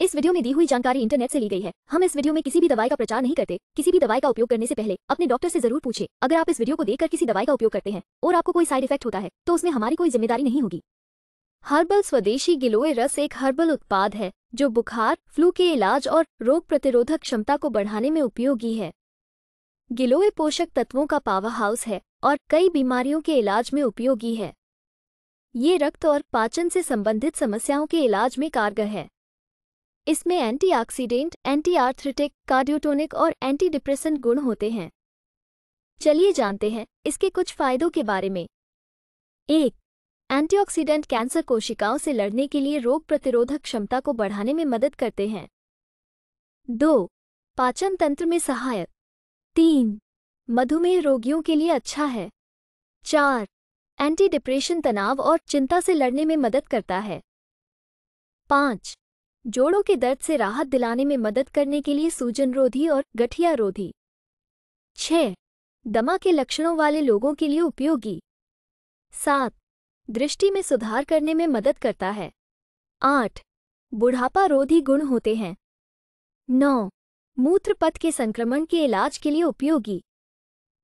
इस वीडियो में दी हुई जानकारी इंटरनेट से ली गई है हम इस वीडियो में किसी भी दवाई का प्रचार नहीं करते किसी भी दवाई का उपयोग करने से पहले अपने डॉक्टर से जरूर पूछे अगर आप इस वीडियो को देखकर किसी दवाई का उपयोग करते हैं और आपको कोई साइड इफेक्ट होता है तो उसमें हमारी कोई जिम्मेदारी नहीं होगी हर्बल स्वदेशी गिलोय रस एक हर्बल उत्पाद है जो बुखार फ्लू के इलाज और रोग प्रतिरोधक क्षमता को बढ़ाने में उपयोगी है गिलोय पोषक तत्वों का पावर हाउस है और कई बीमारियों के इलाज में उपयोगी है ये रक्त और पाचन से संबंधित समस्याओं के इलाज में कारगर है इसमें एंटीऑक्सीडेंट, एंटीआर्थ्रिटिक, कार्डियोटोनिक और एंटी गुण होते हैं चलिए जानते हैं इसके कुछ फायदों के बारे में एक एंटीऑक्सीडेंट कैंसर कोशिकाओं से लड़ने के लिए रोग प्रतिरोधक क्षमता को बढ़ाने में मदद करते हैं दो पाचन तंत्र में सहायक तीन मधुमेह रोगियों के लिए अच्छा है चार एंटी डिप्रेशन तनाव और चिंता से लड़ने में मदद करता है पाँच जोड़ों के दर्द से राहत दिलाने में मदद करने के लिए सूजनरोधी और गठिया रोधी छः दमा के लक्षणों वाले लोगों के लिए उपयोगी सात दृष्टि में सुधार करने में मदद करता है आठ बुढ़ापा रोधी गुण होते हैं नौ मूत्रपथ के संक्रमण के इलाज के लिए उपयोगी